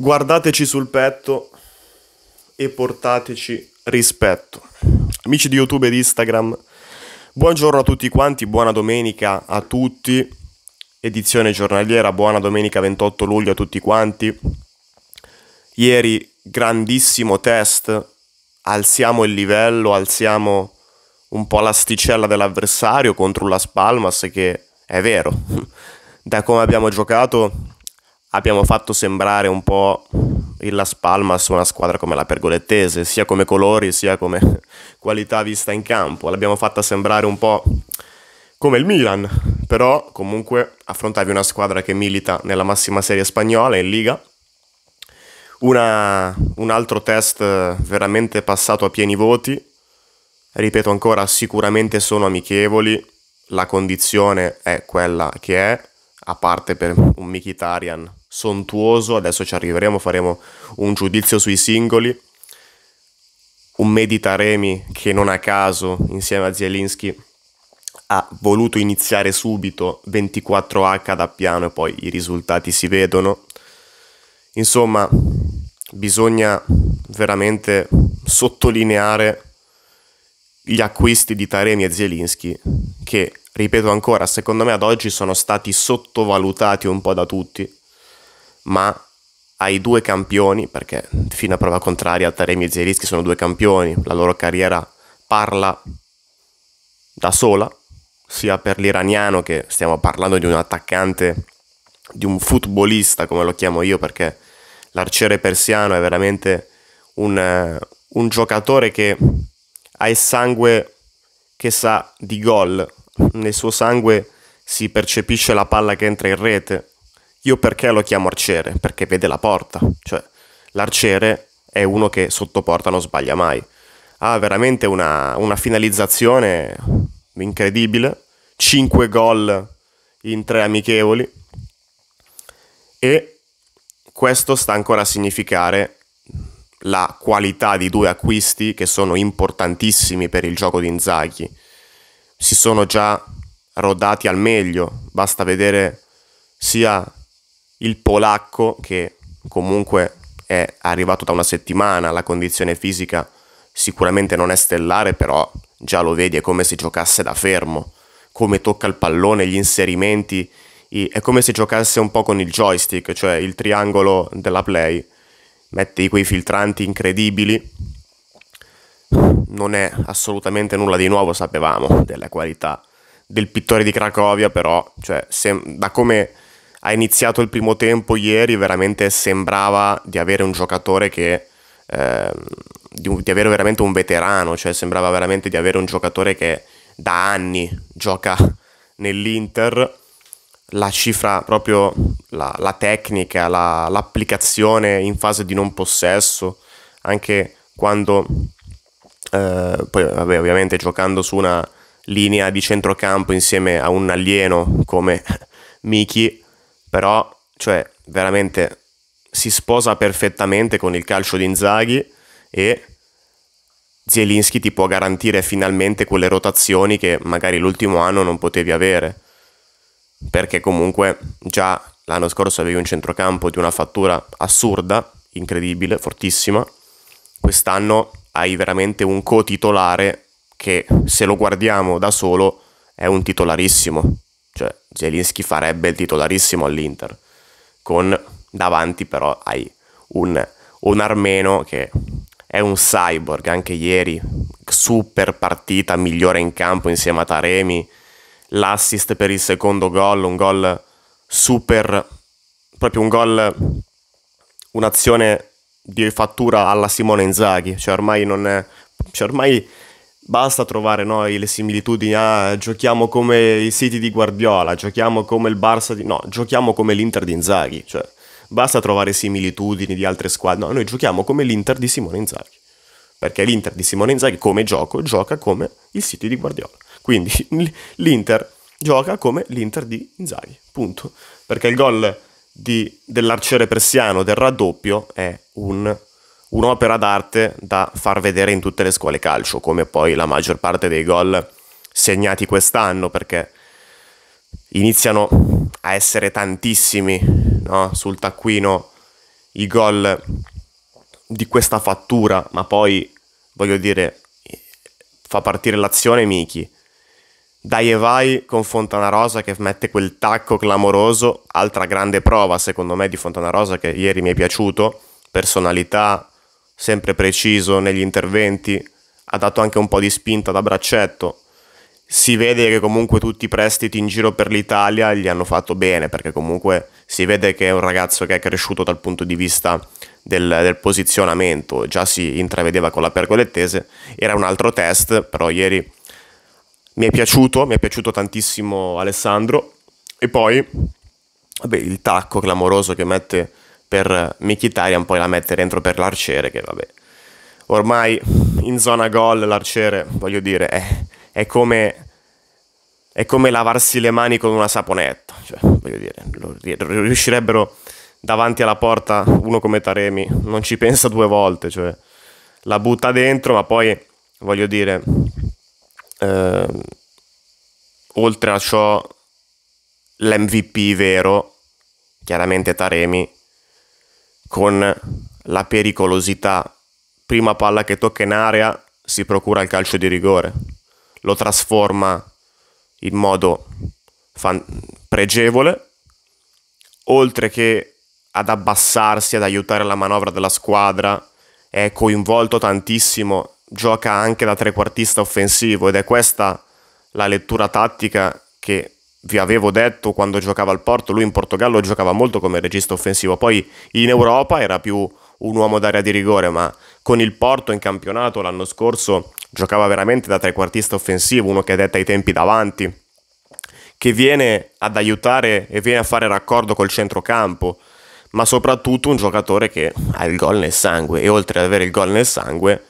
Guardateci sul petto e portateci rispetto. Amici di YouTube e di Instagram, buongiorno a tutti quanti, buona domenica a tutti. Edizione giornaliera, buona domenica 28 luglio a tutti quanti. Ieri grandissimo test, alziamo il livello, alziamo un po' l'asticella dell'avversario contro la Spalmas che è vero. Da come abbiamo giocato abbiamo fatto sembrare un po' il Las Palmas una squadra come la Pergolettese, sia come colori sia come qualità vista in campo. L'abbiamo fatta sembrare un po' come il Milan, però comunque affrontavi una squadra che milita nella massima serie spagnola in Liga. Una, un altro test veramente passato a pieni voti. Ripeto ancora, sicuramente sono amichevoli, la condizione è quella che è, a parte per un Mikitarian sontuoso, adesso ci arriveremo, faremo un giudizio sui singoli, un Meditaremi che non a caso insieme a Zielinski ha voluto iniziare subito 24H da piano e poi i risultati si vedono. Insomma, bisogna veramente sottolineare gli acquisti di Taremi e Zielinski che ripeto ancora, secondo me ad oggi sono stati sottovalutati un po' da tutti, ma ai due campioni, perché fino a prova contraria Taremi e Zerischi sono due campioni, la loro carriera parla da sola, sia per l'iraniano che stiamo parlando di un attaccante, di un futbolista come lo chiamo io, perché l'arciere persiano è veramente un, eh, un giocatore che ha il sangue che sa di gol, nel suo sangue si percepisce la palla che entra in rete. Io perché lo chiamo arciere? Perché vede la porta, cioè l'arciere è uno che sotto porta non sbaglia mai. Ha veramente una, una finalizzazione incredibile, 5 gol in tre amichevoli e questo sta ancora a significare la qualità di due acquisti che sono importantissimi per il gioco di Inzaghi si sono già rodati al meglio, basta vedere sia il polacco che comunque è arrivato da una settimana, la condizione fisica sicuramente non è stellare, però già lo vedi, è come se giocasse da fermo, come tocca il pallone, gli inserimenti, è come se giocasse un po' con il joystick, cioè il triangolo della play, mette quei filtranti incredibili non è assolutamente nulla di nuovo, sapevamo della qualità del pittore di Cracovia, però cioè, se, da come ha iniziato il primo tempo ieri veramente sembrava di avere un giocatore che... Eh, di, di, avere veramente un veterano, cioè sembrava veramente di avere un giocatore che da anni gioca nell'Inter, la cifra proprio, la, la tecnica, la, l'applicazione in fase di non possesso, anche quando eh, poi vabbè, ovviamente giocando su una linea di centrocampo insieme a un alieno come Miki, però cioè, veramente si sposa perfettamente con il calcio di Inzaghi e Zielinski ti può garantire finalmente quelle rotazioni che magari l'ultimo anno non potevi avere. Perché comunque già l'anno scorso avevi un centrocampo di una fattura assurda, incredibile, fortissima. Quest'anno hai veramente un co-titolare che se lo guardiamo da solo è un titolarissimo. Cioè Zelinski farebbe il titolarissimo all'Inter. Con davanti però hai un, un armeno che è un cyborg anche ieri, super partita, migliore in campo insieme a Taremi, l'assist per il secondo gol, un gol super, proprio un gol, un'azione di fattura alla Simone Inzaghi, cioè ormai non è... Cioè ormai basta trovare noi le similitudini ah, giochiamo come i siti di Guardiola, giochiamo come il Barça di... no, giochiamo come l'Inter di Inzaghi, cioè basta trovare similitudini di altre squadre, no, noi giochiamo come l'Inter di Simone Inzaghi, perché l'Inter di Simone Inzaghi come gioco gioca come il City di Guardiola, quindi l'Inter gioca come l'Inter di Inzaghi, punto, perché il gol di, dell'arciere persiano del raddoppio è un, un'opera d'arte da far vedere in tutte le scuole calcio, come poi la maggior parte dei gol segnati quest'anno, perché iniziano a essere tantissimi no? sul taccuino i gol di questa fattura, ma poi voglio dire, fa partire l'azione Miki, dai e vai con Fontanarosa che mette quel tacco clamoroso, altra grande prova secondo me di Fontanarosa che ieri mi è piaciuto, personalità, sempre preciso negli interventi, ha dato anche un po' di spinta da braccetto. Si vede che comunque tutti i prestiti in giro per l'Italia gli hanno fatto bene, perché comunque si vede che è un ragazzo che è cresciuto dal punto di vista del, del posizionamento, già si intravedeva con la pergolettese, era un altro test, però ieri mi è piaciuto, mi è piaciuto tantissimo Alessandro e poi vabbè, il tacco clamoroso che mette per Mkhitaryan poi la mette dentro per l'arciere che vabbè ormai in zona gol l'arciere voglio dire è, è come è come lavarsi le mani con una saponetta cioè, voglio dire riuscirebbero davanti alla porta uno come Taremi non ci pensa due volte cioè la butta dentro ma poi voglio dire eh, oltre a ciò l'MVP vero, chiaramente Taremi, con la pericolosità. Prima palla che tocca in area si procura il calcio di rigore, lo trasforma in modo fan- pregevole, oltre che ad abbassarsi, ad aiutare la manovra della squadra, è coinvolto tantissimo gioca anche da trequartista offensivo ed è questa la lettura tattica che vi avevo detto quando giocava al Porto, lui in Portogallo giocava molto come regista offensivo, poi in Europa era più un uomo d'area di rigore, ma con il Porto in campionato l'anno scorso giocava veramente da trequartista offensivo, uno che detta i tempi davanti, che viene ad aiutare e viene a fare raccordo col centrocampo, ma soprattutto un giocatore che ha il gol nel sangue e oltre ad avere il gol nel sangue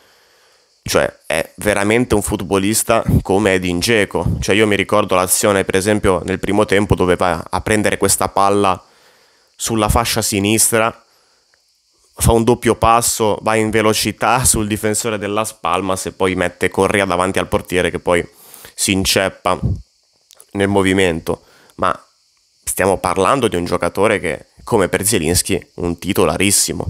cioè è veramente un futbolista come Edin Dzeko, cioè io mi ricordo l'azione per esempio nel primo tempo dove va a prendere questa palla sulla fascia sinistra, fa un doppio passo, va in velocità sul difensore della Spalma se poi mette Correa davanti al portiere che poi si inceppa nel movimento, ma stiamo parlando di un giocatore che come per Zielinski un titolarissimo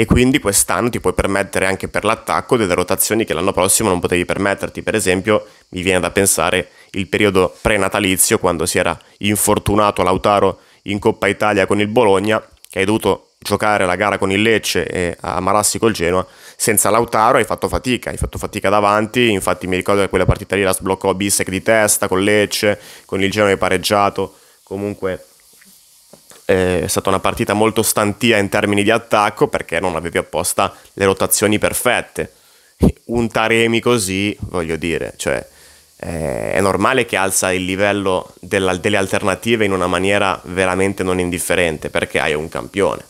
e quindi quest'anno ti puoi permettere anche per l'attacco delle rotazioni che l'anno prossimo non potevi permetterti. Per esempio, mi viene da pensare il periodo prenatalizio quando si era infortunato Lautaro in Coppa Italia con il Bologna, che hai dovuto giocare la gara con il Lecce e a col Genoa, senza Lautaro hai fatto fatica, hai fatto fatica davanti, infatti mi ricordo che quella partita lì la sbloccò Bissec di testa con Lecce, con il Genoa hai pareggiato, comunque eh, è stata una partita molto stantia in termini di attacco perché non avevi apposta le rotazioni perfette. Un Taremi così, voglio dire, cioè, eh, è normale che alza il livello della, delle alternative in una maniera veramente non indifferente perché hai un campione.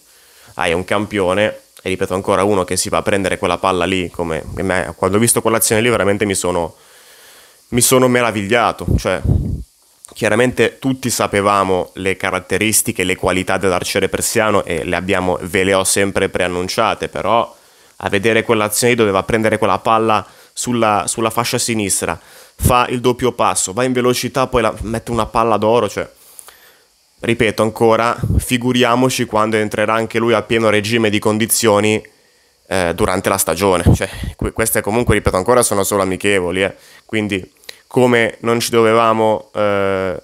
Hai un campione e ripeto ancora uno che si va a prendere quella palla lì come me, quando ho visto quell'azione lì veramente mi sono, mi sono meravigliato cioè chiaramente tutti sapevamo le caratteristiche, le qualità dell'arciere persiano e le abbiamo, ve le ho sempre preannunciate, però a vedere quell'azione doveva prendere quella palla sulla, sulla, fascia sinistra, fa il doppio passo, va in velocità, poi la, mette una palla d'oro, cioè ripeto ancora, figuriamoci quando entrerà anche lui a pieno regime di condizioni eh, durante la stagione. Cioè, queste comunque, ripeto ancora, sono solo amichevoli, eh. quindi come non ci dovevamo, eh,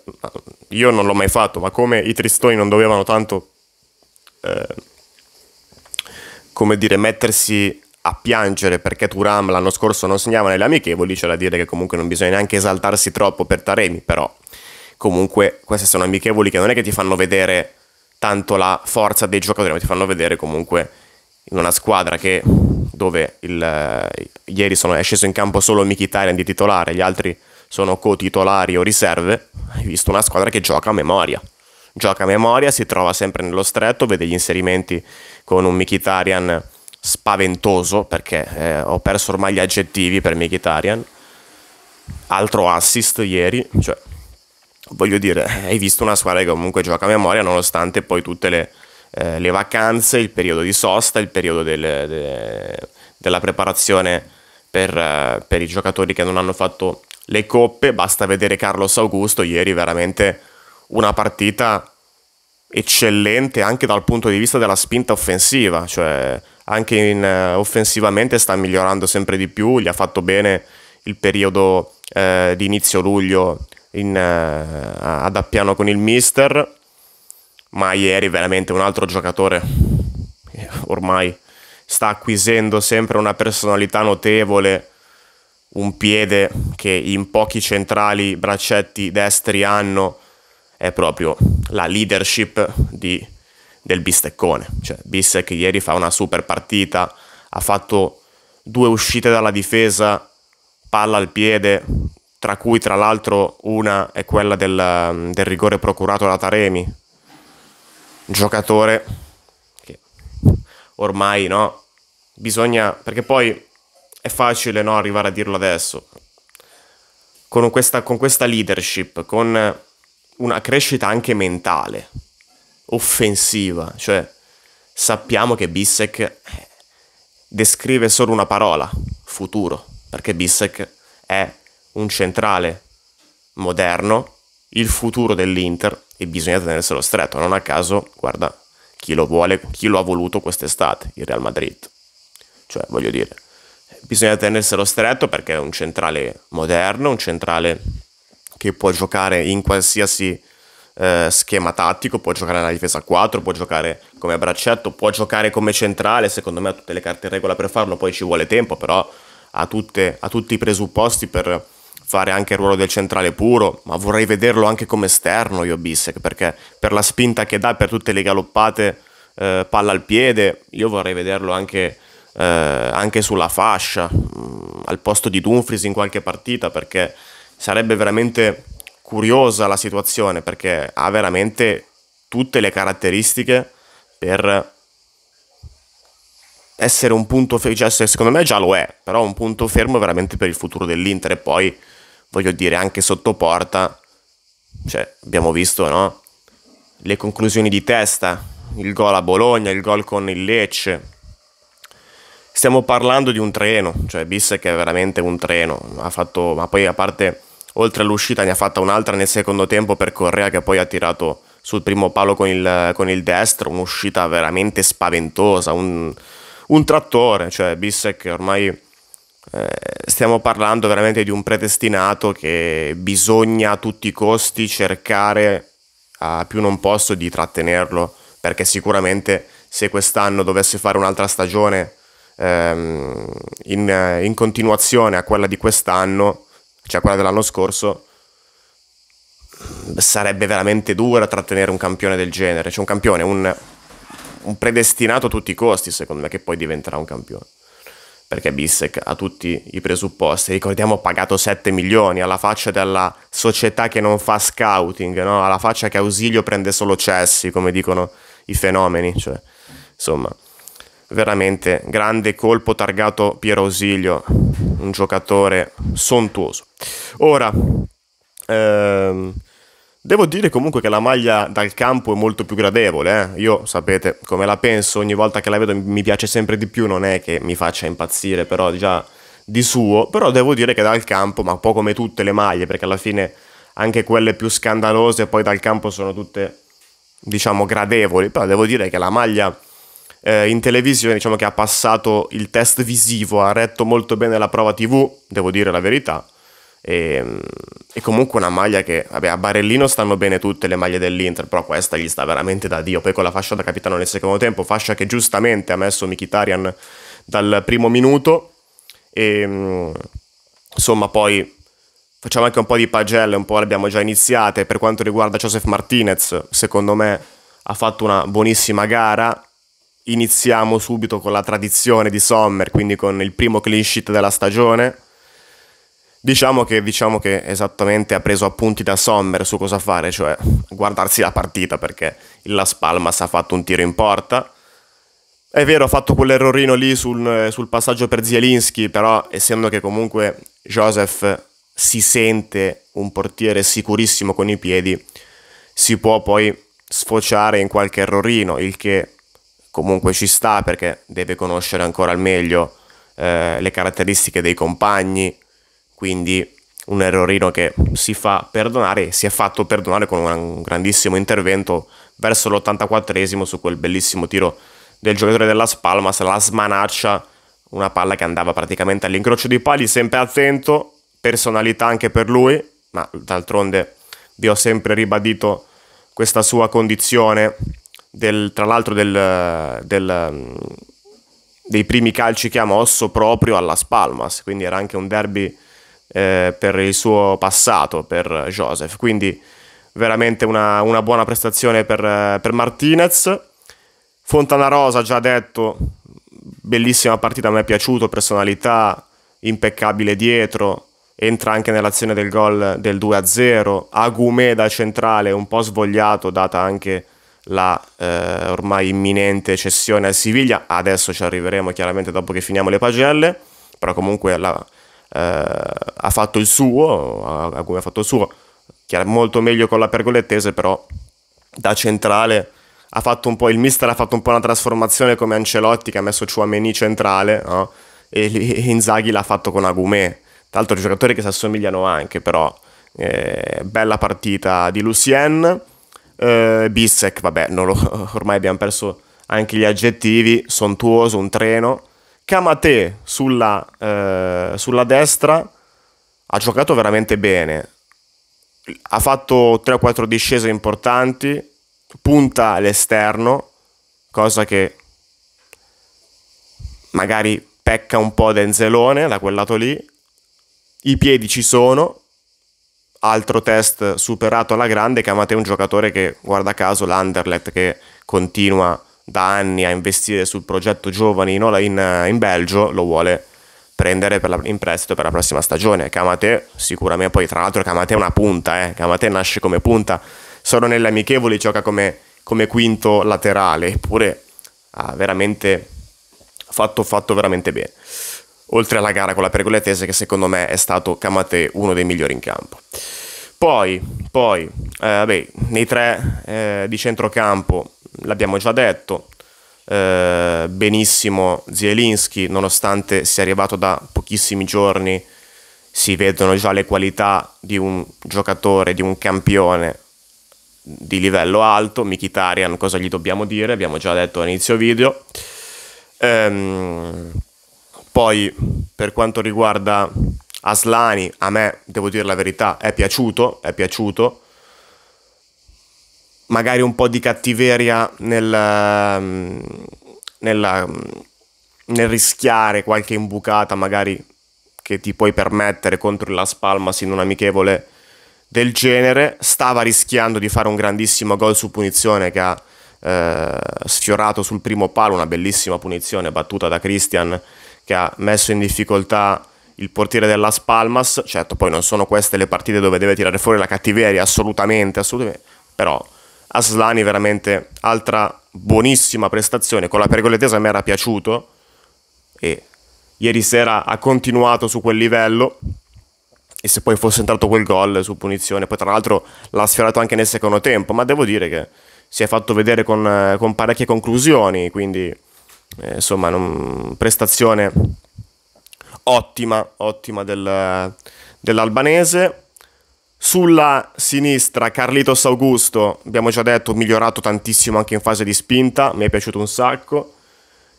io non l'ho mai fatto, ma come i tristoni non dovevano tanto, eh, come dire, mettersi a piangere perché Turam l'anno scorso non segnava nelle amichevoli, c'è da dire che comunque non bisogna neanche esaltarsi troppo per Taremi, però comunque queste sono amichevoli che non è che ti fanno vedere tanto la forza dei giocatori, ma ti fanno vedere comunque in una squadra che dove il, eh, ieri sono, è sceso in campo solo Mkhitaryan di titolare, gli altri sono co-titolari o riserve, hai visto una squadra che gioca a memoria. Gioca a memoria, si trova sempre nello stretto, vede gli inserimenti con un Mikitarian spaventoso, perché eh, ho perso ormai gli aggettivi per Mikitarian. Altro assist ieri, cioè, voglio dire, hai visto una squadra che comunque gioca a memoria, nonostante poi tutte le, eh, le vacanze, il periodo di sosta, il periodo delle, de, della preparazione per, eh, per, i giocatori che non hanno fatto le coppe, basta vedere Carlos Augusto ieri veramente una partita eccellente anche dal punto di vista della spinta offensiva, cioè anche in, uh, offensivamente sta migliorando sempre di più, gli ha fatto bene il periodo uh, di inizio luglio in, uh, ad Appiano con il mister, ma ieri veramente un altro giocatore ormai sta acquisendo sempre una personalità notevole un piede che in pochi centrali braccetti destri hanno è proprio la leadership di, del bisteccone. Cioè, Bissec ieri fa una super partita, ha fatto due uscite dalla difesa, palla al piede, tra cui tra l'altro una è quella del, del rigore procurato da Taremi, giocatore che ormai no, bisogna, perché poi è facile no, arrivare a dirlo adesso. Con questa, con questa leadership, con una crescita anche mentale, offensiva, cioè sappiamo che Bissek eh, descrive solo una parola, futuro, perché Bissek è un centrale moderno, il futuro dell'Inter e bisogna tenerselo stretto, non a caso, guarda, chi lo vuole, chi lo ha voluto quest'estate, il Real Madrid. Cioè, voglio dire, bisogna tenerselo stretto perché è un centrale moderno, un centrale che può giocare in qualsiasi eh, schema tattico, può giocare nella difesa 4, può giocare come braccetto, può giocare come centrale, secondo me ha tutte le carte in regola per farlo, poi ci vuole tempo, però ha, tutte, ha tutti i presupposti per fare anche il ruolo del centrale puro, ma vorrei vederlo anche come esterno io Bissek, perché per la spinta che dà, per tutte le galoppate eh, palla al piede, io vorrei vederlo anche eh, anche sulla fascia, mh, mm, al posto di Dumfries in qualche partita, perché sarebbe veramente curiosa la situazione, perché ha veramente tutte le caratteristiche per essere un punto fermo, cioè, secondo me già lo è, però un punto fermo veramente per il futuro dell'Inter e poi voglio dire anche sotto porta, cioè, abbiamo visto no? le conclusioni di testa, il gol a Bologna, il gol con il Lecce, stiamo parlando di un treno, cioè Bissek è veramente un treno, ha fatto, ma poi a parte oltre all'uscita ne ha fatta un'altra nel secondo tempo per Correa che poi ha tirato sul primo palo con il, con il destro, un'uscita veramente spaventosa, un, un trattore, cioè Bissek ormai eh, stiamo parlando veramente di un predestinato che bisogna a tutti i costi cercare a più non posso di trattenerlo perché sicuramente se quest'anno dovesse fare un'altra stagione ehm, in, eh, in, continuazione a quella di quest'anno, cioè a quella dell'anno scorso, sarebbe veramente dura trattenere un campione del genere, cioè un campione, un, un predestinato a tutti i costi, secondo me, che poi diventerà un campione perché Bissec ha tutti i presupposti. Ricordiamo, ha pagato 7 milioni alla faccia della società che non fa scouting, no? alla faccia che Ausilio prende solo cessi, come dicono i fenomeni. Cioè, insomma, veramente grande colpo targato Piero Ausilio, un giocatore sontuoso. Ora, ehm, devo dire comunque che la maglia dal campo è molto più gradevole, eh? io sapete come la penso, ogni volta che la vedo mi piace sempre di più, non è che mi faccia impazzire però già di suo, però devo dire che dal campo, ma un po' come tutte le maglie, perché alla fine anche quelle più scandalose poi dal campo sono tutte diciamo gradevoli, però devo dire che la maglia eh, in televisione diciamo che ha passato il test visivo, ha retto molto bene la prova TV, devo dire la verità. E, ehm, e comunque una maglia che, vabbè, a Barellino stanno bene tutte le maglie dell'Inter, però questa gli sta veramente da Dio. Poi con la fascia da capitano nel secondo tempo, fascia che giustamente ha messo Mikitarian dal primo minuto. E, ehm, insomma, poi facciamo anche un po' di pagelle, un po' le abbiamo già iniziate. Per quanto riguarda Joseph Martinez, secondo me ha fatto una buonissima gara iniziamo subito con la tradizione di Sommer, quindi con il primo clean sheet della stagione. Diciamo che, diciamo che esattamente ha preso appunti da Sommer su cosa fare, cioè guardarsi la partita perché il Las Palmas ha fatto un tiro in porta. È vero, ha fatto quell'errorino lì sul, sul passaggio per Zielinski, però essendo che comunque Joseph si sente un portiere sicurissimo con i piedi, si può poi sfociare in qualche errorino, il che comunque ci sta perché deve conoscere ancora al meglio eh, le caratteristiche dei compagni, quindi un errorino che si fa perdonare, si è fatto perdonare con un grandissimo intervento verso l'84esimo su quel bellissimo tiro del giocatore della Spalmas, la smanaccia, una palla che andava praticamente all'incrocio di pali, sempre attento, personalità anche per lui, ma d'altronde vi ho sempre ribadito questa sua condizione del, tra l'altro del, del, mm, dei primi calci che ha mosso proprio alla Spalmas, quindi era anche un derby eh, per il suo passato, per Joseph. Quindi veramente una, una buona prestazione per, per Martinez. Rosa, già detto, bellissima partita, a me è piaciuto, personalità, impeccabile dietro, entra anche nell'azione del gol del 2-0, Agumè da centrale un po' svogliato, data anche la eh, ormai imminente cessione al Siviglia, adesso ci arriveremo chiaramente dopo che finiamo le pagelle, però comunque la, eh, ha fatto il suo, ha, ha fatto il suo, molto meglio con la pergolettese, però da centrale ha fatto un po', il mister ha fatto un po' una trasformazione come Ancelotti che ha messo Chouameni centrale no? e Inzaghi l'ha fatto con Agumè, tra l'altro giocatori che si assomigliano anche, però eh, bella partita di Lucien Uh, eh, Bissec, vabbè, lo, ormai abbiamo perso anche gli aggettivi, sontuoso, un treno. Kamate sulla, uh, sulla destra ha giocato veramente bene, ha fatto 3 4 discese importanti, punta all'esterno, cosa che magari pecca un po' Denzelone da quel lato lì. I piedi ci sono, altro test superato alla grande, chiamate un giocatore che, guarda caso, l'Anderlet che continua da anni a investire sul progetto giovani in, in, in Belgio, lo vuole prendere la, in prestito per la prossima stagione. Chiamate sicuramente, poi tra l'altro chiamate una punta, eh. Chiamate nasce come punta, solo nelle amichevoli gioca come, come quinto laterale, eppure ha veramente fatto, fatto veramente bene oltre alla gara con la pergoletese che secondo me è stato Kamate uno dei migliori in campo. Poi, poi eh, vabbè, nei tre eh, di centrocampo l'abbiamo già detto, eh, benissimo Zielinski, nonostante sia arrivato da pochissimi giorni, si vedono già le qualità di un giocatore, di un campione di livello alto. Mikitarian, cosa gli dobbiamo dire? Abbiamo già detto all'inizio video. Ehm, poi per quanto riguarda Aslani, a me, devo dire la verità, è piaciuto, è piaciuto. Magari un po' di cattiveria nel, ehm, nella, ehm, nel rischiare qualche imbucata, magari che ti puoi permettere contro la Spalmas in un amichevole del genere. Stava rischiando di fare un grandissimo gol su punizione che ha eh, sfiorato sul primo palo, una bellissima punizione battuta da Christian che ha messo in difficoltà il portiere della Spalmas. Certo, poi non sono queste le partite dove deve tirare fuori la cattiveria, assolutamente, assolutamente. Però Aslani veramente altra buonissima prestazione. Con la pergoletesa mi era piaciuto e ieri sera ha continuato su quel livello. E se poi fosse entrato quel gol su punizione, poi tra l'altro l'ha sfiorato anche nel secondo tempo, ma devo dire che si è fatto vedere con, eh, con parecchie conclusioni, quindi eh, insomma, non, prestazione ottima, ottima del, dell'albanese. Sulla sinistra Carlitos Augusto, abbiamo già detto, migliorato tantissimo anche in fase di spinta, mi è piaciuto un sacco.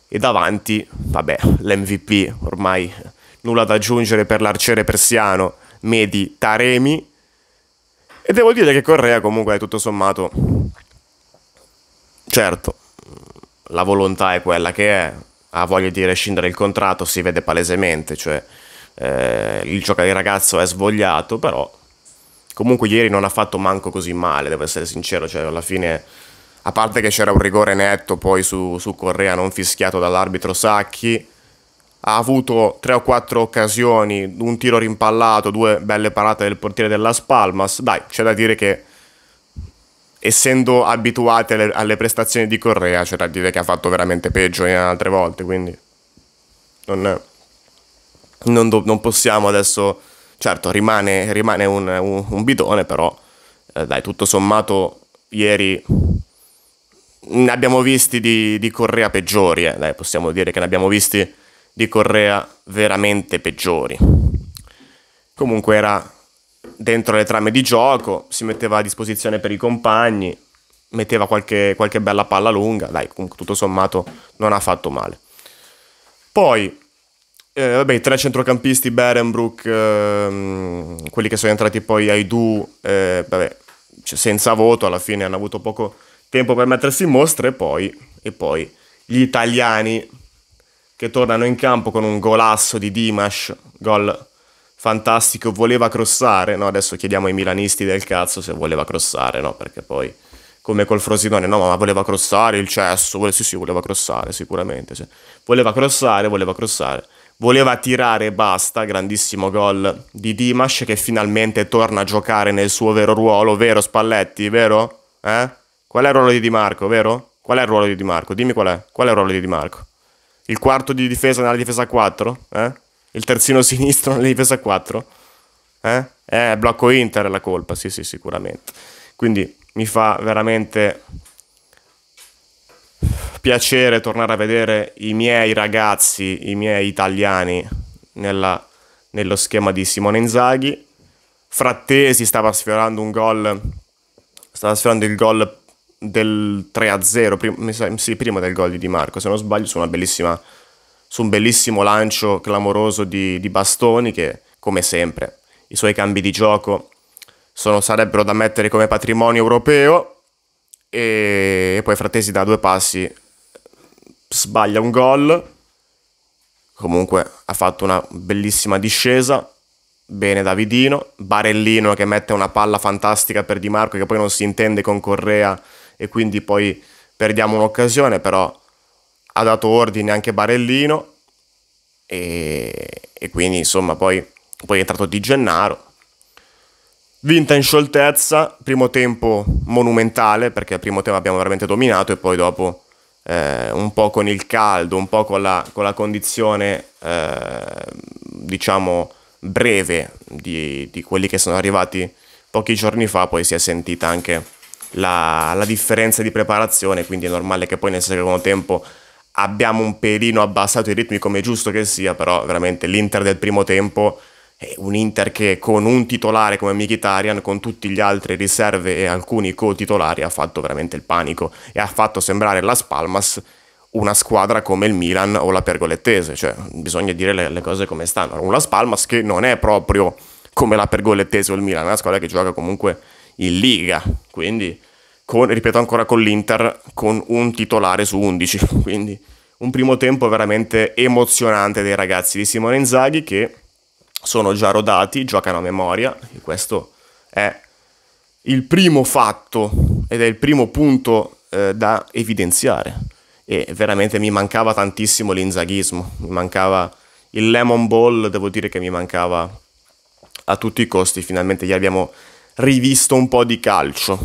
E davanti, vabbè, l'MVP, ormai nulla da aggiungere per l'arciere persiano, Medi Taremi. E devo dire che Correa comunque è tutto sommato... Certo, la volontà è quella che è, ha voglia di rescindere il contratto, si vede palesemente, cioè eh, il gioco di ragazzo è svogliato, però comunque ieri non ha fatto manco così male, devo essere sincero, cioè alla fine, a parte che c'era un rigore netto poi su, su Correa non fischiato dall'arbitro Sacchi, ha avuto tre o quattro occasioni, un tiro rimpallato, due belle parate del portiere della Spalmas, dai, c'è da dire che essendo abituati alle, alle prestazioni di Correa, c'è da dire che ha fatto veramente peggio in altre volte, quindi non, non, do, non possiamo adesso, certo rimane, rimane un, un, un, bidone, però eh, dai, tutto sommato ieri ne abbiamo visti di, di Correa peggiori, eh. dai, possiamo dire che ne abbiamo visti di Correa veramente peggiori. Comunque era dentro le trame di gioco, si metteva a disposizione per i compagni, metteva qualche, qualche bella palla lunga, dai, comunque tutto sommato non ha fatto male. Poi, eh, vabbè, i tre centrocampisti, Berenbrook, ehm, quelli che sono entrati poi ai Du, eh, vabbè, cioè senza voto, alla fine hanno avuto poco tempo per mettersi in mostra e poi, e poi gli italiani che tornano in campo con un golasso di Dimash, gol fantastico, voleva crossare, no? adesso chiediamo ai milanisti del cazzo se voleva crossare, no? perché poi come col Frosinone, no ma voleva crossare il cesso, vole- sì sì voleva crossare sicuramente, cioè. voleva crossare, voleva crossare, voleva tirare e basta, grandissimo gol di Dimash che finalmente torna a giocare nel suo vero ruolo, vero Spalletti, vero? Eh? Qual è il ruolo di Di Marco, vero? Qual è il ruolo di Di Marco? Dimmi qual è, qual è il ruolo di Di Marco? Il quarto di difesa nella difesa 4? Eh? il terzino sinistro nella difesa a 4? Eh? eh? blocco Inter è la colpa, sì, sì, sicuramente. Quindi mi fa veramente piacere tornare a vedere i miei ragazzi, i miei italiani nella, nello schema di Simone Inzaghi. Frattesi stava sfiorando un gol, stava sfiorando il gol del 3-0, prim- sì, prima del gol di Di Marco, se non sbaglio, su una bellissima su un bellissimo lancio clamoroso di, di Bastoni che, come sempre, i suoi cambi di gioco sono, sarebbero da mettere come patrimonio europeo e poi Frattesi da due passi sbaglia un gol comunque ha fatto una bellissima discesa bene Davidino Barellino che mette una palla fantastica per Di Marco che poi non si intende con Correa e quindi poi perdiamo un'occasione però ha dato ordine anche Barellino e, e quindi insomma poi, poi, è entrato Di Gennaro. Vinta in scioltezza, primo tempo monumentale perché al primo tempo abbiamo veramente dominato e poi dopo eh, un po' con il caldo, un po' con la, con la condizione eh, diciamo breve di, di, quelli che sono arrivati pochi giorni fa, poi si è sentita anche la, la differenza di preparazione, quindi è normale che poi nel secondo tempo abbiamo un pelino abbassato i ritmi come è giusto che sia, però veramente l'Inter del primo tempo è un Inter che con un titolare come Mkhitaryan, con tutti gli altri riserve e alcuni co-titolari ha fatto veramente il panico e ha fatto sembrare la Spalmas una squadra come il Milan o la Pergolettese, cioè bisogna dire le, le cose come stanno. Una Spalmas che non è proprio come la Pergolettese o il Milan, è una squadra che gioca comunque in Liga, quindi con, ripeto ancora con l'Inter, con un titolare su 11. Quindi un primo tempo veramente emozionante dei ragazzi di Simone Inzaghi che sono già rodati, giocano a memoria e questo è il primo fatto ed è il primo punto eh, da evidenziare. E veramente mi mancava tantissimo l'inzaghismo, mi mancava il lemon ball, devo dire che mi mancava a tutti i costi, finalmente gli abbiamo rivisto un po' di calcio.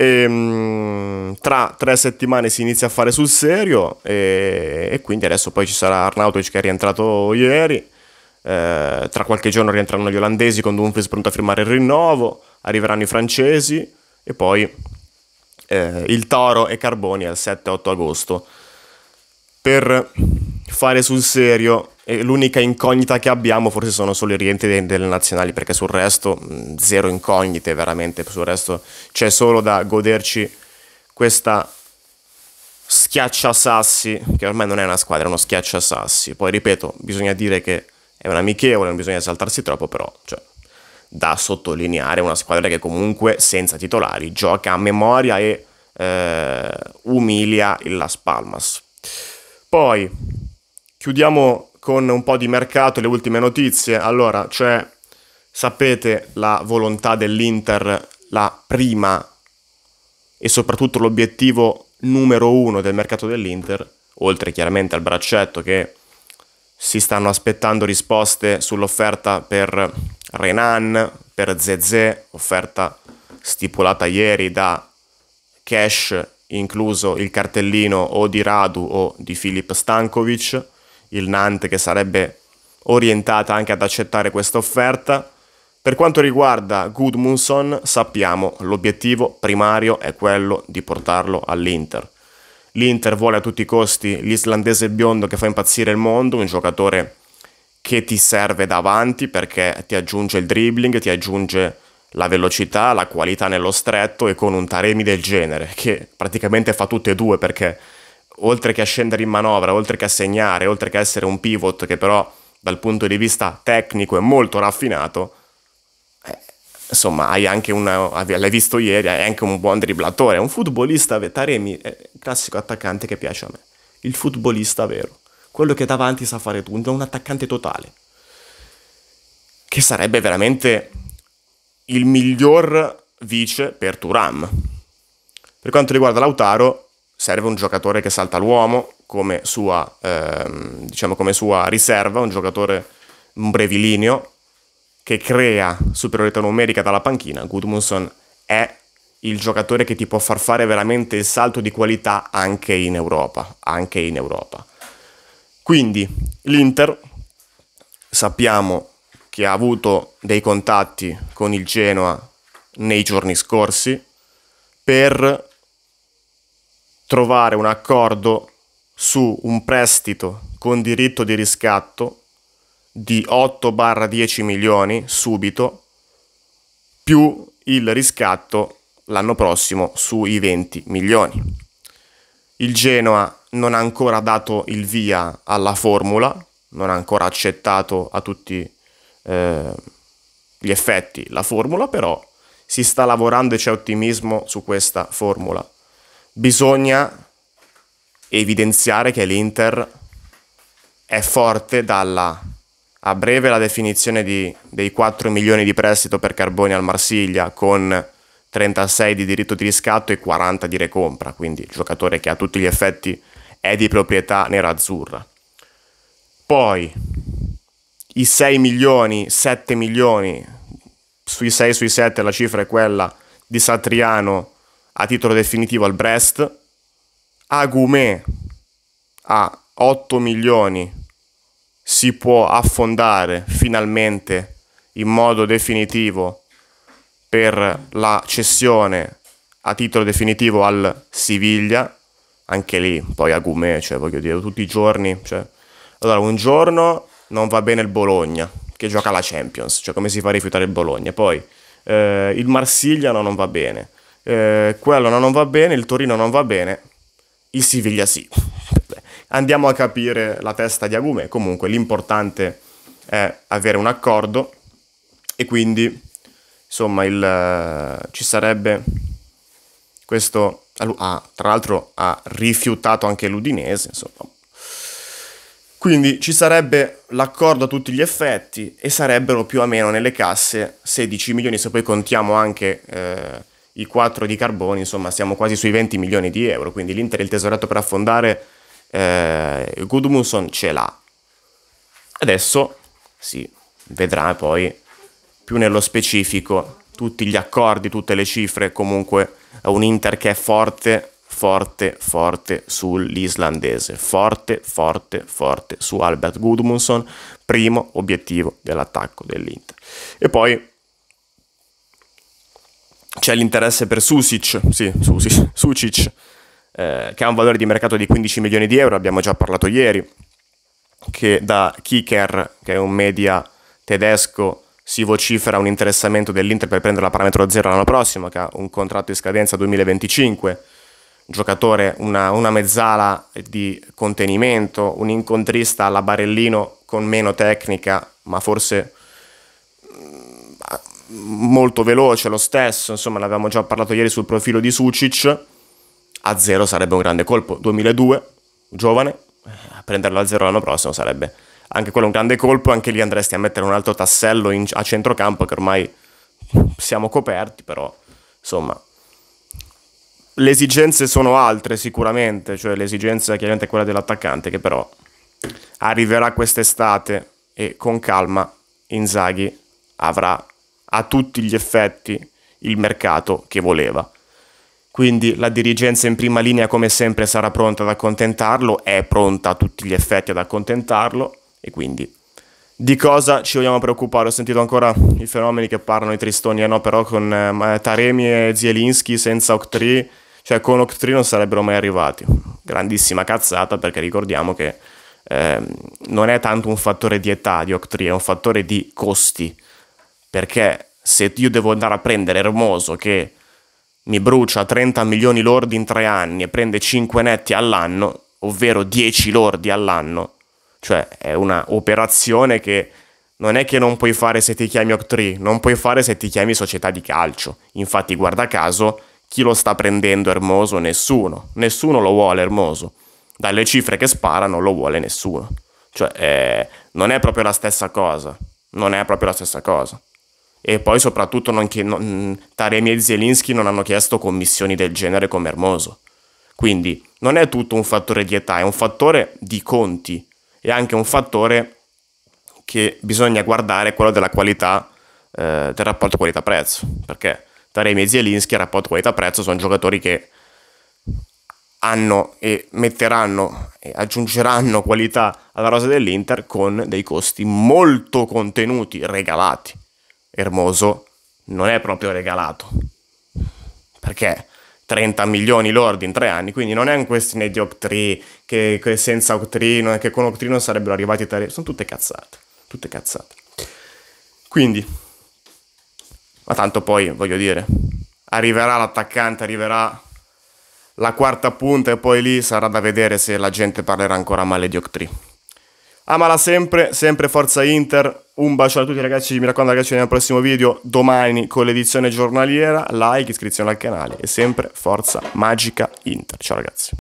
E, ehm, tra tre settimane si inizia a fare sul serio e, e quindi adesso poi ci sarà Arnautovic che è rientrato ieri. Eh, tra qualche giorno rientrano gli olandesi con Dumfries pronto a firmare il rinnovo, arriveranno i francesi e poi eh, il Toro e Carboni al 7-8 agosto. Per fare sul serio E l'unica incognita che abbiamo forse sono solo i rientri delle nazionali perché sul resto zero incognite veramente sul resto c'è solo da goderci questa schiacciasassi che ormai non è una squadra è uno schiacciasassi poi ripeto bisogna dire che è un amichevole non bisogna saltarsi troppo però cioè, da sottolineare una squadra che comunque senza titolari gioca a memoria e eh, umilia il Las Palmas poi Chiudiamo con un po' di mercato, le ultime notizie. Allora, c'è, cioè, sapete, la volontà dell'Inter, la prima e soprattutto l'obiettivo numero uno del mercato dell'Inter, oltre chiaramente al braccetto che si stanno aspettando risposte sull'offerta per Renan, per Zezé, offerta stipulata ieri da Cash, incluso il cartellino o di Radu o di Filip Stankovic il Nantes che sarebbe orientata anche ad accettare questa offerta. Per quanto riguarda Gudmundsson, sappiamo l'obiettivo primario è quello di portarlo all'Inter. L'Inter vuole a tutti i costi l'islandese biondo che fa impazzire il mondo, un giocatore che ti serve davanti perché ti aggiunge il dribbling, ti aggiunge la velocità, la qualità nello stretto e con un Taremi del genere, che praticamente fa tutte e due perché oltre che a scendere in manovra, oltre che a segnare, oltre che a essere un pivot che però dal punto di vista tecnico è molto raffinato, eh, insomma hai anche una, l'hai visto ieri, hai anche un buon dribblatore, è un futbolista, Taremi è il classico attaccante che piace a me, il futbolista vero, quello che davanti sa fare tutto, un attaccante totale, che sarebbe veramente il miglior vice per Turam. Per quanto riguarda Lautaro, serve un giocatore che salta l'uomo come sua, ehm, diciamo come sua riserva, un giocatore un brevilineo che crea superiorità numerica dalla panchina. Gudmundsson è il giocatore che ti può far fare veramente il salto di qualità anche in Europa, anche in Europa. Quindi l'Inter sappiamo che ha avuto dei contatti con il Genoa nei giorni scorsi per trovare un accordo su un prestito con diritto di riscatto di 8-10 milioni subito, più il riscatto l'anno prossimo sui 20 milioni. Il Genoa non ha ancora dato il via alla formula, non ha ancora accettato a tutti eh, gli effetti la formula, però si sta lavorando e c'è ottimismo su questa formula bisogna evidenziare che l'Inter è forte dalla a breve la definizione di, dei 4 milioni di prestito per Carboni al Marsiglia con 36 di diritto di riscatto e 40 di recompra, quindi il giocatore che a tutti gli effetti è di proprietà nera-azzurra. Poi i 6 milioni, 7 milioni, sui 6 sui 7 la cifra è quella di Satriano a titolo definitivo al Brest, Agumè a 8 milioni si può affondare finalmente in modo definitivo per la cessione a titolo definitivo al Siviglia, anche lì poi Agumè, cioè voglio dire tutti i giorni, cioè. allora un giorno non va bene il Bologna che gioca la Champions, cioè come si fa a rifiutare il Bologna, poi eh, il Marsigliano non va bene, eh, quello non va bene, il Torino non va bene, il Siviglia sì. Andiamo a capire la testa di Agumè, comunque l'importante è avere un accordo e quindi insomma il, eh, ci sarebbe questo... Ah, tra l'altro ha rifiutato anche l'Udinese, insomma, quindi ci sarebbe l'accordo a tutti gli effetti e sarebbero più o meno nelle casse 16 milioni se poi contiamo anche eh, i 4 di carboni, insomma siamo quasi sui 20 milioni di euro, quindi l'Inter il tesoretto per affondare eh, Gudmundsson ce l'ha. Adesso si vedrà poi più nello specifico tutti gli accordi, tutte le cifre, comunque è eh, un Inter che è forte, forte, forte sull'islandese, forte, forte, forte su Albert Gudmundsson, primo obiettivo dell'attacco dell'Inter. E poi c'è l'interesse per Susic, sì, Susic, Susic eh, che ha un valore di mercato di 15 milioni di euro, abbiamo già parlato ieri, che da Kicker, che è un media tedesco, si vocifera un interessamento dell'Inter per prendere la parametro a zero l'anno prossimo, che ha un contratto in scadenza 2025, giocatore, una, una mezzala di contenimento, un incontrista alla Barellino con meno tecnica, ma forse mm, molto veloce lo stesso, insomma ne già parlato ieri sul profilo di Sucic, a zero sarebbe un grande colpo, 2002, giovane, a prenderlo a zero l'anno prossimo sarebbe anche quello un grande colpo, anche lì andresti a mettere un altro tassello in, a centrocampo che ormai siamo coperti, però insomma le esigenze sono altre sicuramente, cioè l'esigenza chiaramente è quella dell'attaccante che però arriverà quest'estate e con calma Inzaghi avrà a tutti gli effetti il mercato che voleva. Quindi la dirigenza in prima linea come sempre sarà pronta ad accontentarlo, è pronta a tutti gli effetti ad accontentarlo e quindi di cosa ci vogliamo preoccupare? Ho sentito ancora i fenomeni che parlano i tristoni, eh, no, però con eh, Taremi e Zielinski senza Octree, cioè con Octree non sarebbero mai arrivati. Grandissima cazzata perché ricordiamo che eh, non è tanto un fattore di età di Octree, è un fattore di costi perché se io devo andare a prendere Ermoso che mi brucia 30 milioni lordi in tre anni e prende 5 netti all'anno, ovvero 10 lordi all'anno, cioè è un'operazione che non è che non puoi fare se ti chiami Octree, non puoi fare se ti chiami società di calcio. Infatti, guarda caso, chi lo sta prendendo Ermoso? Nessuno. Nessuno lo vuole Ermoso. Dalle cifre che sparano lo vuole nessuno. Cioè, eh, non è proprio la stessa cosa. Non è proprio la stessa cosa. E poi soprattutto non chie- non, Taremi e Zielinski non hanno chiesto commissioni del genere come Ermoso. Quindi non è tutto un fattore di età, è un fattore di conti. E anche un fattore che bisogna guardare, quello della qualità, eh, del rapporto qualità-prezzo. Perché Taremi e Zielinski, il rapporto qualità-prezzo, sono giocatori che hanno e metteranno e aggiungeranno qualità alla rosa dell'Inter con dei costi molto contenuti, regalati. Hermoso non è proprio regalato. Perché 30 milioni lordi in tre anni, quindi non è un questione di Octree, che, che senza Octree, che con Octree non sarebbero arrivati a Sono tutte cazzate, tutte cazzate. Quindi, ma tanto poi, voglio dire, arriverà l'attaccante, arriverà la quarta punta e poi lì sarà da vedere se la gente parlerà ancora male di Octree. Amala sempre, sempre Forza Inter. Un bacio a tutti ragazzi, mi raccomando ragazzi, ci vediamo al prossimo video domani con l'edizione giornaliera, like, iscrizione al canale e sempre Forza Magica Inter. Ciao ragazzi.